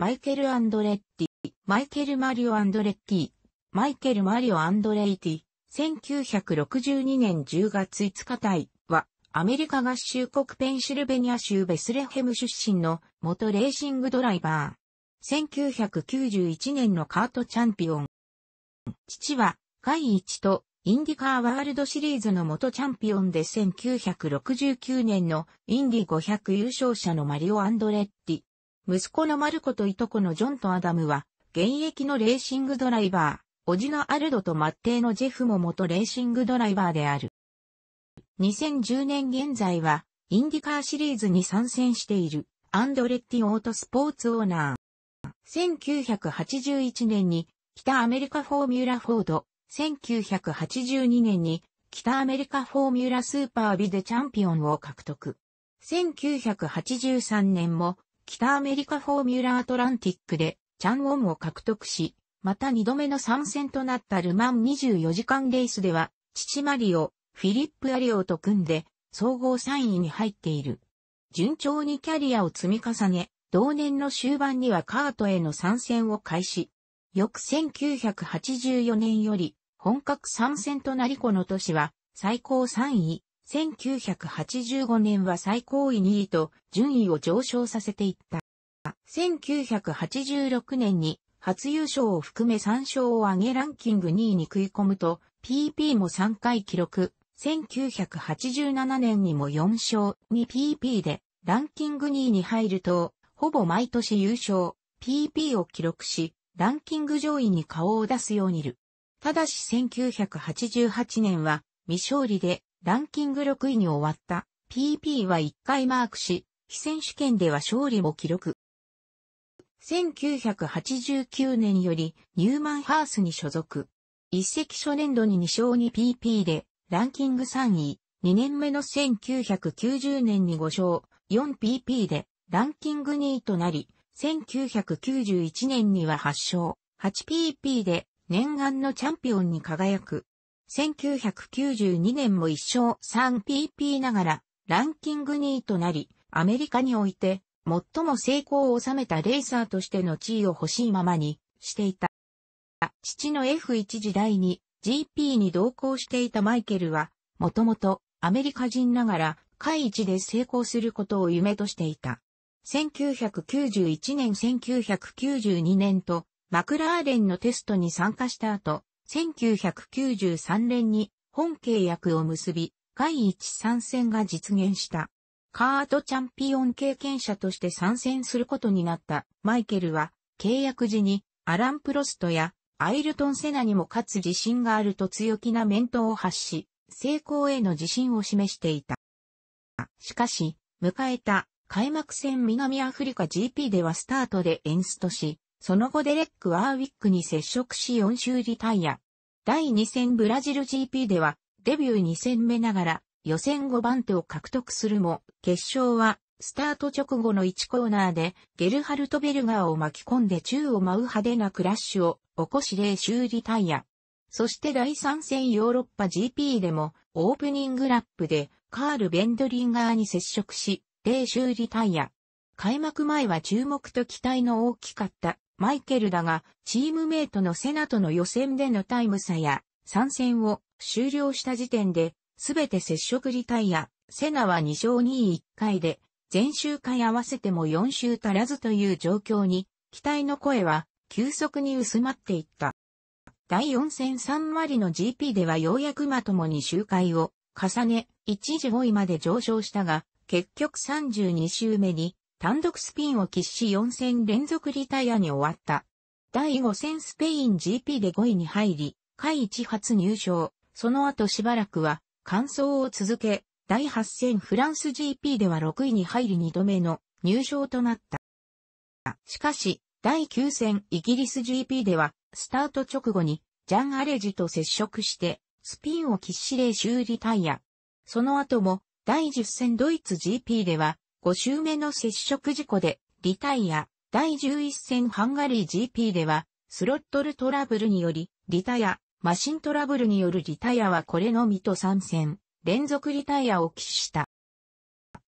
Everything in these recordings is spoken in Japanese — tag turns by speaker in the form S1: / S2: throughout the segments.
S1: マイケル・アンドレッティ、マイケル・マリオ・アンドレッティ、マイケル・マリオ・アンドレイティ、1962年10月5日体は、アメリカ合衆国ペンシルベニア州ベスレヘム出身の元レーシングドライバー。1991年のカートチャンピオン。父は、第一とインディカーワールドシリーズの元チャンピオンで1969年のインディ500優勝者のマリオ・アンドレッティ、息子のマルコといとこのジョンとアダムは、現役のレーシングドライバー、おじのアルドとマッテイのジェフも元レーシングドライバーである。2010年現在は、インディカーシリーズに参戦している、アンドレッティオートスポーツオーナー。1981年に、北アメリカフォーミュラフォード、1982年に、北アメリカフォーミュラスーパービデチャンピオンを獲得。1983年も北アメリカフォーミュラアトランティックでチャンオンを獲得し、また2度目の参戦となったルマン24時間レースでは、父マリオ、フィリップ・アリオと組んで、総合3位に入っている。順調にキャリアを積み重ね、同年の終盤にはカートへの参戦を開始。翌1984年より、本格参戦となりこの年は、最高3位、1985年は最高位2位と順位を上昇させていった。1986年に初優勝を含め3勝を挙げランキング2位に食い込むと PP も3回記録。1987年にも4勝 2PP でランキング2位に入ると、ほぼ毎年優勝 PP を記録し、ランキング上位に顔を出すようにる。ただし1988年は未勝利でランキング6位に終わった PP は1回マークし、非選手権では勝利を記録。1989年よりニューマンハースに所属。一席初年度に2勝に PP でランキング3位。2年目の1990年に5勝 4PP でランキング2位となり、1991年には8勝 8PP で念願のチャンピオンに輝く。1992年も一勝 3PP ながらランキング2位となり、アメリカにおいて最も成功を収めたレーサーとしての地位を欲しいままにしていた。父の F1 時代に GP に同行していたマイケルは、もともとアメリカ人ながら、海一で成功することを夢としていた。1991年1992年と、マクラーレンのテストに参加した後、1993年に本契約を結び、第一参戦が実現した。カートチャンピオン経験者として参戦することになったマイケルは、契約時にアラン・プロストやアイルトン・セナにも勝つ自信があると強気な面倒を発し、成功への自信を示していた。しかし、迎えた開幕戦南アフリカ GP ではスタートでエンストし、その後デレック・ワーウィックに接触し4周リタイア。第2戦ブラジル GP では、デビュー2戦目ながら、予選5番手を獲得するも、決勝は、スタート直後の1コーナーで、ゲルハルト・ベルガーを巻き込んで宙を舞う派手なクラッシュを起こし0周リタイア。そして第3戦ヨーロッパ GP でも、オープニングラップで、カール・ベンドリンガーに接触し、0周リタイア。開幕前は注目と期待の大きかったマイケルだが、チームメイトのセナとの予選でのタイム差や、参戦を終了した時点で、すべて接触リタイア、セナは2勝2位1回で、全周回合わせても4周足らずという状況に、期待の声は急速に薄まっていった。第4戦3割の GP ではようやくまともに周回を重ね、一時5位まで上昇したが、結局32周目に単独スピンを喫し4戦連続リタイアに終わった。第5戦スペイン GP で5位に入り、下位1発入賞。その後しばらくは、完走を続け、第8戦フランス GP では6位に入り2度目の入賞となった。しかし、第9戦イギリス GP では、スタート直後に、ジャン・アレジと接触して、スピンを喫しで修理タイア。その後も、第10戦ドイツ GP では、5周目の接触事故で、リタイア、第11戦ハンガリー GP では、スロットルトラブルにより、リタイア、マシントラブルによるリタイアはこれのみと3戦、連続リタイアを喫した。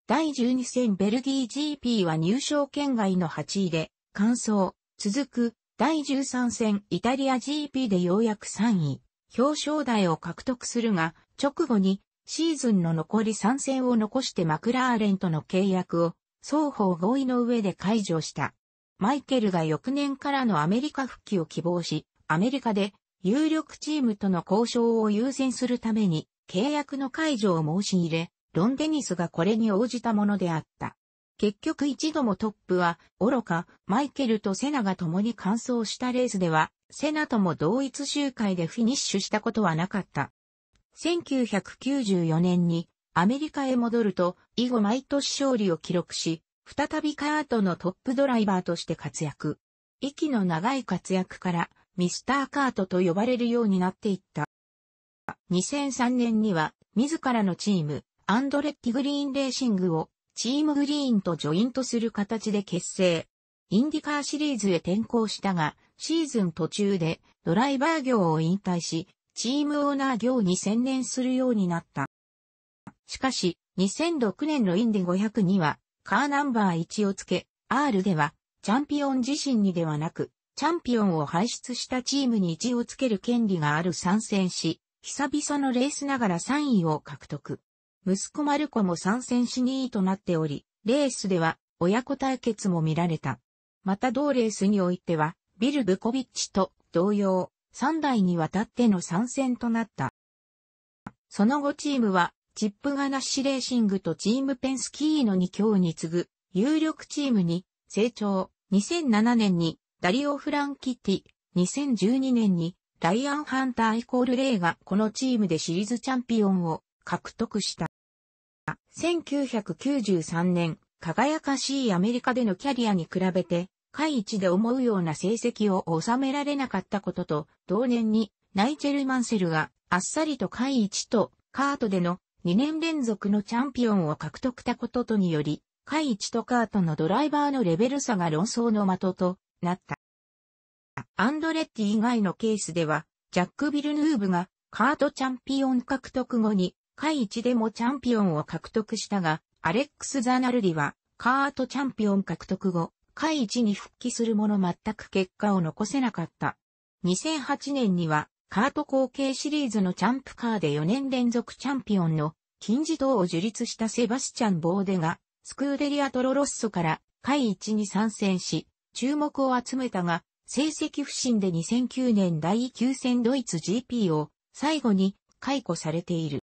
S1: 第12戦ベルギー GP は入賞圏外の8位で、完走、続く、第13戦イタリア GP でようやく3位、表彰台を獲得するが、直後にシーズンの残り3戦を残してマクラーレンとの契約を双方合意の上で解除した。マイケルが翌年からのアメリカ復帰を希望し、アメリカで有力チームとの交渉を優先するために契約の解除を申し入れ、ロン・デニスがこれに応じたものであった。結局一度もトップは、愚か、マイケルとセナが共に完走したレースでは、セナとも同一周回でフィニッシュしたことはなかった。1994年にアメリカへ戻ると、以後毎年勝利を記録し、再びカートのトップドライバーとして活躍。息の長い活躍から、ミスターカートと呼ばれるようになっていった。2003年には、自らのチーム、アンドレッティグリーンレーシングを、チームグリーンとジョイントする形で結成。インディカーシリーズへ転向したが、シーズン途中でドライバー業を引退し、チームオーナー業に専念するようになった。しかし、2006年のインディ500には、カーナンバー1をつけ、R では、チャンピオン自身にではなく、チャンピオンを輩出したチームに1をつける権利がある参戦し、久々のレースながら3位を獲得。息子マルコも参戦し2位となっており、レースでは親子対決も見られた。また同レースにおいては、ビル・ブコビッチと同様、3代にわたっての参戦となった。その後チームは、チップガナッシュレーシングとチームペンスキーの2強に次ぐ、有力チームに、成長、2007年に、ダリオ・フランキッティ、2012年に、ライアン・ハンターイコール・レイがこのチームでシリーズチャンピオンを獲得した。1993年、輝かしいアメリカでのキャリアに比べて、下位置で思うような成績を収められなかったことと、同年にナイチェル・マンセルがあっさりと下位チとカートでの2年連続のチャンピオンを獲得たこととにより、下位チとカートのドライバーのレベル差が論争の的となった。アンドレッティ以外のケースでは、ジャック・ビルヌーブがカートチャンピオン獲得後に、下位チでもチャンピオンを獲得したが、アレックス・ザナルディはカートチャンピオン獲得後、会一に復帰するもの全く結果を残せなかった。2008年には、カート後継シリーズのチャンプカーで4年連続チャンピオンの金字塔を樹立したセバスチャン・ボーデが、スクーデリア・トロロッソから会一に参戦し、注目を集めたが、成績不振で2009年第9戦ドイツ GP を最後に解雇されている。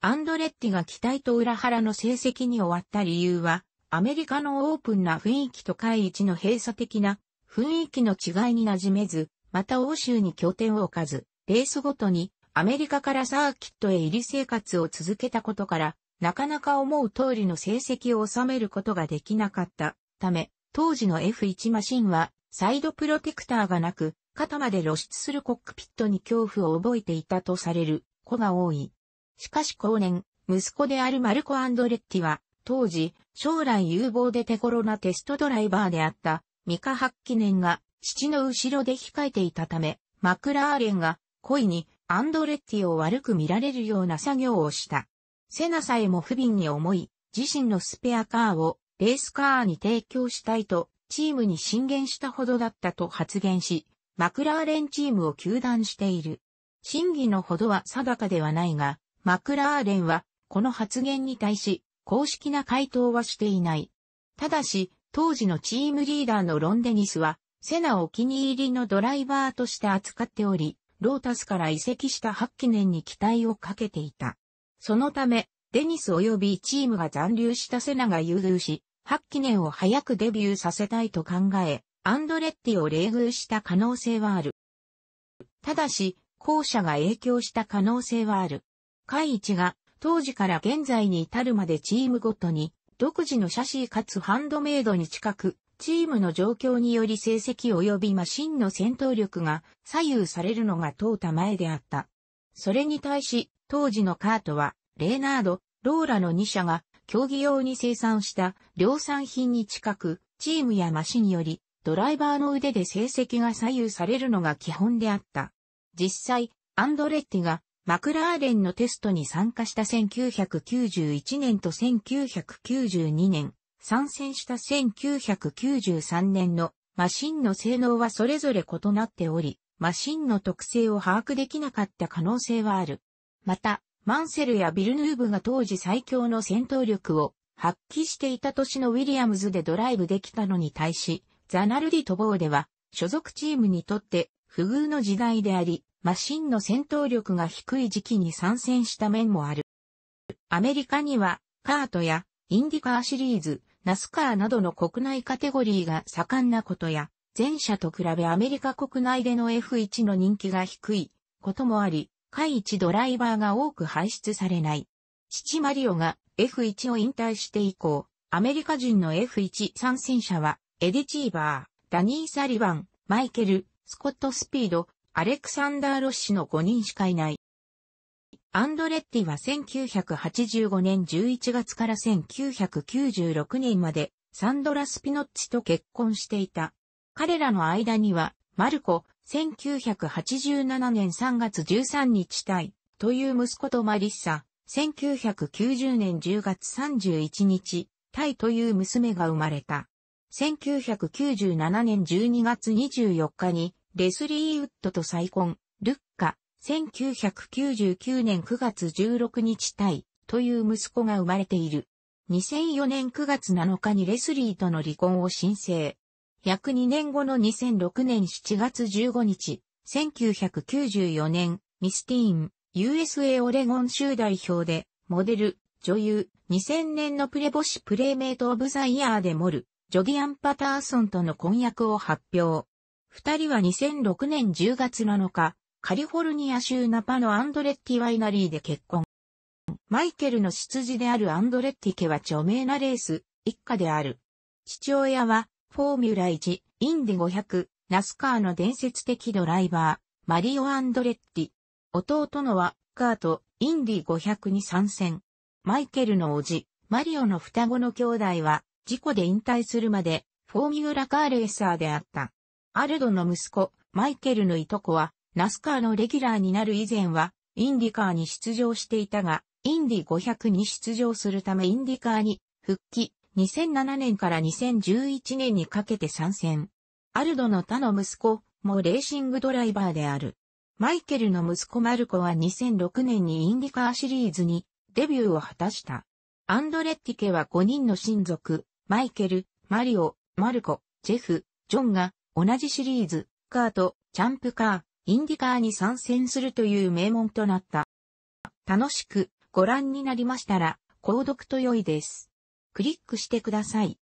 S1: アンドレッティが期待と裏腹の成績に終わった理由は、アメリカのオープンな雰囲気と海一の閉鎖的な雰囲気の違いに馴染めず、また欧州に拠点を置かず、レースごとにアメリカからサーキットへ入り生活を続けたことから、なかなか思う通りの成績を収めることができなかったため、当時の F1 マシンはサイドプロテクターがなく、肩まで露出するコックピットに恐怖を覚えていたとされる子が多い。しかし後年、息子であるマルコ・アンドレッティは、当時、将来有望で手頃なテストドライバーであった、ミカ・ハッキネンが、父の後ろで控えていたため、マクラーレンが、故意に、アンドレッティを悪く見られるような作業をした。セナさえも不憫に思い、自身のスペアカーを、レースカーに提供したいと、チームに進言したほどだったと発言し、マクラーレンチームを休団している。真偽のほどは定かではないが、マクラーレンは、この発言に対し、公式な回答はしていない。ただし、当時のチームリーダーのロンデニスは、セナをお気に入りのドライバーとして扱っており、ロータスから移籍した8期年に期待をかけていた。そのため、デニス及びチームが残留したセナが優遇し、8期年を早くデビューさせたいと考え、アンドレッティを冷遇した可能性はある。ただし、後者が影響した可能性はある。下一が当時から現在に至るまでチームごとに、独自のシャシーかつハンドメイドに近く、チームの状況により成績及びマシンの戦闘力が左右されるのが淘汰前であった。それに対し、当時のカートは、レーナード、ローラの2社が、競技用に生産した量産品に近く、チームやマシンより、ドライバーの腕で成績が左右されるのが基本であった。実際、アンドレッティがマクラーレンのテストに参加した1991年と1992年、参戦した1993年のマシンの性能はそれぞれ異なっており、マシンの特性を把握できなかった可能性はある。また、マンセルやビルヌーブが当時最強の戦闘力を発揮していた年のウィリアムズでドライブできたのに対し、ザナルディ・トボーでは所属チームにとって不遇の時代であり、マシンの戦闘力が低い時期に参戦した面もある。アメリカには、カートや、インディカーシリーズ、ナスカーなどの国内カテゴリーが盛んなことや、前者と比べアメリカ国内での F1 の人気が低いこともあり、下一ドライバーが多く排出されない。父マリオが F1 を引退して以降、アメリカ人の F1 参戦者は、エディ・チーバー、ダニー・サリバン、マイケル、スコット・スピード、アレクサンダー・ロッシの5人しかいない。アンドレッティは1985年11月から1996年までサンドラ・スピノッチと結婚していた。彼らの間には、マルコ、1987年3月13日対、という息子とマリッサ、1990年10月31日、タイという娘が生まれた。1997年12月24日にレスリー・ウッドと再婚、ルッカ、1999年9月16日対、という息子が生まれている。2004年9月7日にレスリーとの離婚を申請。約2年後の2006年7月15日、1994年、ミスティーン、USA オレゴン州代表で、モデル、女優、2000年のプレボシプレイメイトオブザイヤーでモル、ジョギアン・パターソンとの婚約を発表。二人は2006年10月7日、カリフォルニア州ナパのアンドレッティワイナリーで結婚。マイケルの出自であるアンドレッティ家は著名なレース、一家である。父親は、フォーミュラ1、インディ500、ナスカーの伝説的ドライバー、マリオ・アンドレッティ。弟のは、カート、インディ500に参戦。マイケルの叔父、マリオの双子の兄弟は、事故で引退するまで、フォーミュラカーレーサーであった。アルドの息子、マイケルのいとこは、ナスカーのレギュラーになる以前は、インディカーに出場していたが、インディ500に出場するためインディカーに復帰、2007年から2011年にかけて参戦。アルドの他の息子もレーシングドライバーである。マイケルの息子マルコは2006年にインディカーシリーズにデビューを果たした。アンドレッティ家は5人の親族、マイケル、マリオ、マルコ、ジェフ、ジョンが同じシリーズ、カーとチャンプカー、インディカーに参戦するという名門となった。楽しくご覧になりましたら、購読と良いです。クリックしてください。